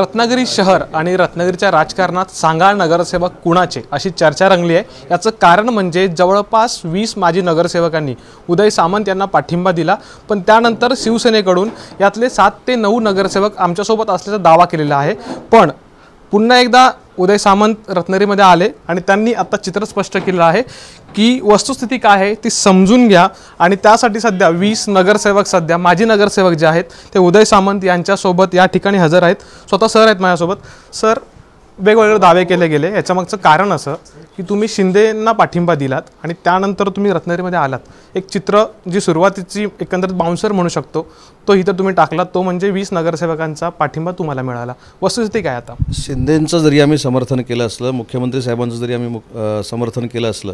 रत्नागिरी शहर आणि रत्नागिरीच्या राजकारणात सांगाळ नगरसेवक कुणाचे अशी चर्चा रंगली आहे याचं कारण म्हणजे जवळपास वीस माजी नगरसेवकांनी उदय सामंत यांना पाठिंबा दिला पण त्यानंतर शिवसेनेकडून यातले सात ते नऊ नगरसेवक आमच्यासोबत असल्याचा दावा केलेला आहे पण पुन्हा एकदा उदय सामंत रत्नरीमध्ये आले आणि त्यांनी चित्र स्पष्ट केलं आहे की वस्तुस्थिती काय आहे ती समजून घ्या आणि त्यासाठी सध्या वीस नगरसेवक सध्या माजी नगरसेवक जे हैं ते उदय सामंत यांच्यासोबत या ठिकाणी हजर आहेत स्वतः सर मैं सोबत सर वेगवेगे दावे केले गेले याच्यामागचं कारण असं कि तुम्हें शिंदे पाठिंबा दिलानतर तुम्हें त्यानंतर तुम्ही रत्नागिरीमध्ये एक चित्र जी सुरुवातीची एकंदरीत बाउंसर मनू शकतो तो इथं तुम्ही टाकला तो म्हणजे वीस नगरसेवकांचा पाठिंबा तुम्हाला मिळाला वस्तुस्थिती काय आता शिंदे जरी आम्ही समर्थन के असलं मुख्यमंत्री साहेबांचं जरी आम्ही समर्थन के असलं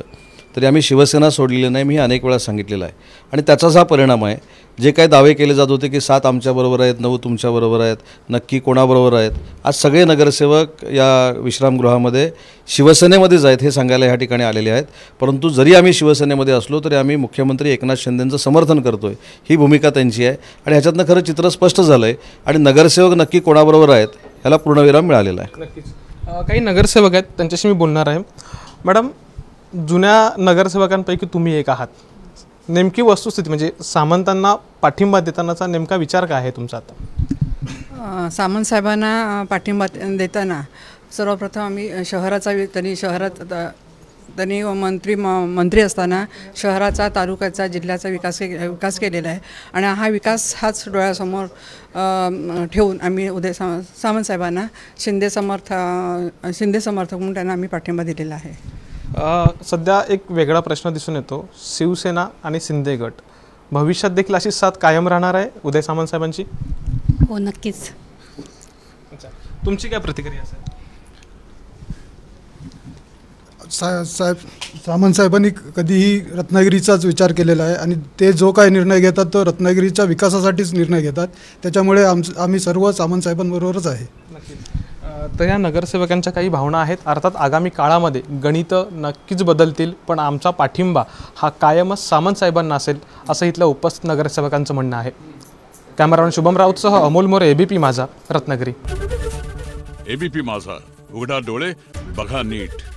तरी आम्मी शिवसेना सोडलेली नहीं मैं अनेक वेला संगित है और त्याचाच परिणाम है जे का दावे के लिए जो होते की सात आमच्याबरोबर आहेत नऊ तुमच्याबरोबर है नक्की को आज सगळे नगरसेवक या विश्रामगृहा शिवसेने आहेत हे सांगायला ह्या ठिकाणी परंतु जरी आम्मी शिवसेनेमध्ये असलो तरी आम्ही मुख्यमंत्री एकनाथ शिंदेंचं समर्थन करते ही भूमिका त्यांची है आणि ह्याच्यातनं खरं चित्र स्पष्ट झालं नगरसेवक नक्की कोणाबरोबर आहेत पूर्णविराम मिळालेला अं, नगरसेवक है त्यांच्याशी मी बोलणार आहे मॅडम जुन्या नगरसेवकांपैकी तुम्हें एक आहत नेमकी वस्तुस्थिति म्हणजे सामंतांना पाठिंबा देता नेमका विचार का है तुमचा सामंत साहेबांना पाठिंबा देताना सर्वप्रथम आम्मी शहराचा शहर शहरात मंत्री म मंत्री असताना शहराचा तालुक्याचा जि विकास विकास के लिए हा विकास हाच डोळ्यासमोर आम्मी उदय सा साहबान शिंदे समर्थ शिंदे समर्थक म्हणून त्यांना आम्ही पाठिंबा दिलेला आहे सध्या एक वेगळा प्रश्न दिसून येतो शिवसेना आणि शिंदे गट भविष्यात देखील अशी साथ कायम राहणार आहे उदय सामंत साहेबांची हो नक्कीच तुमची काय प्रतिक्रिया असेल साहेब सामंत साहेबांनी कधीही रत्नागिरीचाच विचार केलेला आहे आणि ते जो काही निर्णय घेतात तो रत्नागिरीच्या विकासासाठीच निर्णय घेतात त्याच्यामुळे आम आम्ही सर्व सामंत साहेबांबरोबरच आहे तर या नगरसेवकांच्या भावना है अर्थात आगामी काळामध्ये गणित नक्की बदलती पण पाठिंबा हा कायमच सामंतसाहेबांना असेल असं इथल्या उपस्थित नगरसेवकांचं म्हणणं आहे कॅमेरामॅन शुभम सह अमोल मोरे एबीपी माझा रत्नागिरी एबीपी माझा उघडा डोळे बघा नीट